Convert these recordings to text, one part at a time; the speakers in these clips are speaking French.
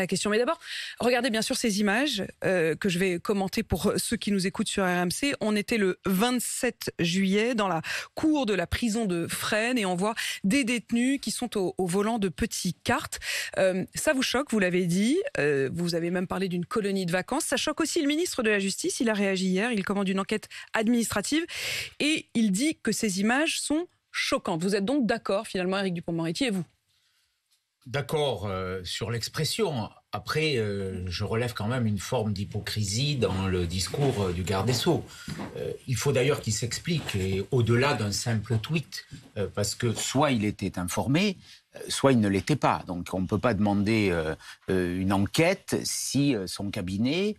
la question. Mais d'abord, regardez bien sûr ces images euh, que je vais commenter pour ceux qui nous écoutent sur RMC. On était le 27 juillet dans la cour de la prison de Fresnes et on voit des détenus qui sont au, volant de petites cartes. Euh, ça vous choque, vous l'avez dit. Euh, vous avez même parlé d'une colonie de vacances. Ça choque aussi le ministre de la Justice. Il a réagi hier. Il commande une enquête administrative et il dit que ces images sont choquantes. Vous êtes donc d'accord finalement, Eric Dupont-Moretti et vous d'accord euh, sur l'expression. Après, euh, je relève quand même une forme d'hypocrisie dans le discours euh, du garde des Sceaux. il faut d'ailleurs qu'il s'explique, au-delà d'un simple tweet, parce que soit il était informé, euh, soit il ne l'était pas. Donc on ne peut pas demander euh, euh, une enquête si son cabinet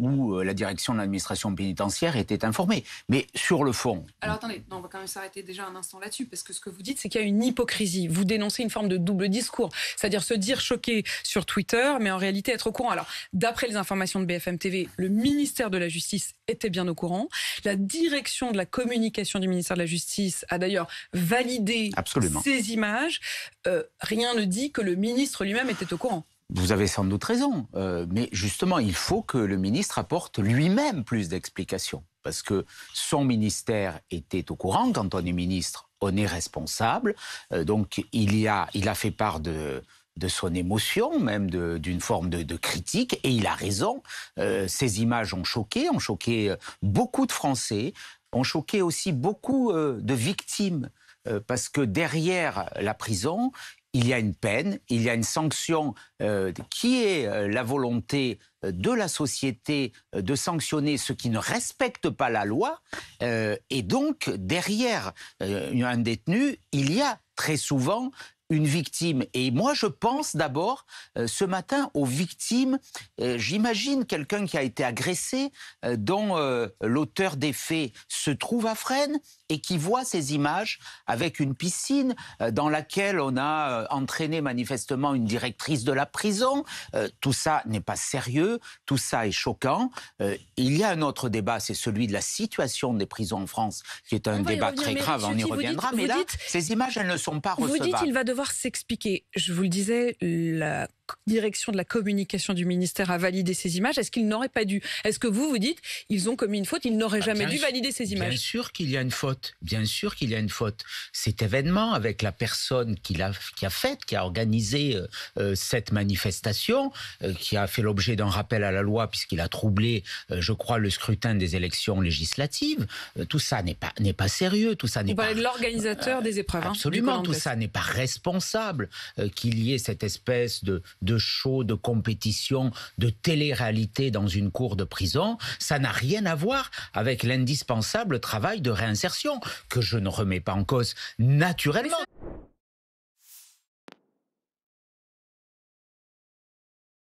ou la direction de l'administration pénitentiaire était informée. Mais sur le fond. Alors attendez, on va quand même s'arrêter déjà un instant là-dessus, parce que ce que vous dites, c'est qu'il y a une hypocrisie. Vous dénoncez une forme de double discours, c'est-à-dire se dire choqué sur Twitter, mais en réalité être au courant. Alors, d'après les informations de BFM TV, le ministère de la Justice était bien au courant. La direction de la communication du ministère de la Justice a d'ailleurs validé Absolument. ces images. Euh, rien ne dit que le ministre lui-même était au courant. Vous avez sans doute raison, euh, mais justement, il faut que le ministre apporte lui-même plus d'explications, parce que son ministère était au courant quand on est ministre, on est responsable, euh, donc il a, fait part de, son émotion, même d'une forme de, critique, et il a raison. ces images ont choqué, ont choqué beaucoup de Français, ont choqué aussi beaucoup de victimes euh, parce que derrière la prison, il y a une peine, il y a une sanction euh, qui est euh, la volonté de la société de sanctionner ceux qui ne respectent pas la loi. et donc, derrière un détenu, il y a très souvent une victime. Et moi, je pense d'abord euh, ce matin aux victimes. Euh, j'imagine quelqu'un qui a été agressé, euh, dont l'auteur des faits se trouve à Fresnes et qui voit ces images avec une piscine dans laquelle on a entraîné manifestement une directrice de la prison. tout ça n'est pas sérieux, tout ça est choquant. il y a un autre débat, c'est celui de la situation des prisons en France, qui est un débat très grave, on y reviendra. mais là, ces images, elles ne sont pas recevables. Vous dites, il va devoir s'expliquer. Je vous le disais, la direction de la communication du ministère a validé ces images, est-ce qu'ils n'auraient pas dû Est-ce que vous vous dites ils ont commis une faute, ils n'auraient ah, jamais dû valider ces images Bien sûr qu'il y a une faute, bien sûr qu'il y a une faute. Cet événement avec la personne qui a, qui a fait, qui a organisé euh, euh, cette manifestation, euh, qui a fait l'objet d'un rappel à la loi puisqu'il a troublé, je crois, le scrutin des élections législatives, tout ça n'est pas n'est pas sérieux, tout ça n'est pas. Vous de l'organisateur des épreuves. Hein, absolument, tout ça n'est pas responsable qu'il y ait cette espèce de de show, de compétition, de télé-réalité dans une cour de prison, ça n'a rien à voir avec l'indispensable travail de réinsertion, que je ne remets pas en cause naturellement.